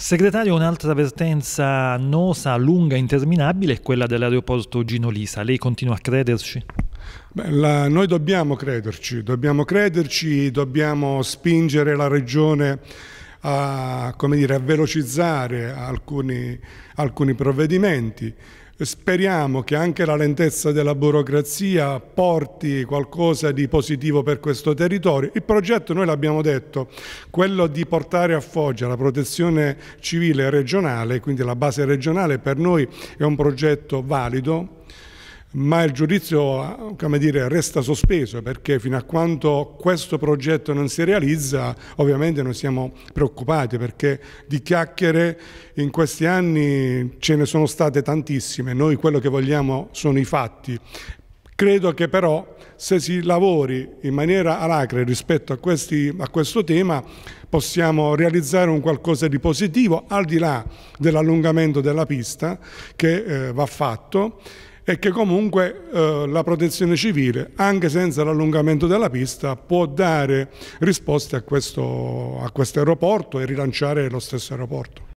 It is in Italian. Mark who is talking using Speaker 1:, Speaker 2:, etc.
Speaker 1: Segretario, un'altra avvertenza annosa, lunga, e interminabile è quella dell'aeroporto Gino Lisa. Lei continua a crederci?
Speaker 2: Beh, la, noi dobbiamo crederci, dobbiamo crederci, dobbiamo spingere la Regione a, dire, a velocizzare alcuni, alcuni provvedimenti. Speriamo che anche la lentezza della burocrazia porti qualcosa di positivo per questo territorio. Il progetto, noi l'abbiamo detto, quello di portare a Foggia la protezione civile regionale, quindi la base regionale, per noi è un progetto valido ma il giudizio dire, resta sospeso perché fino a quando questo progetto non si realizza ovviamente noi siamo preoccupati perché di chiacchiere in questi anni ce ne sono state tantissime, noi quello che vogliamo sono i fatti. Credo che però se si lavori in maniera alacre rispetto a, questi, a questo tema possiamo realizzare un qualcosa di positivo al di là dell'allungamento della pista che eh, va fatto e che comunque eh, la protezione civile, anche senza l'allungamento della pista, può dare risposte a questo, a questo aeroporto e rilanciare lo stesso aeroporto.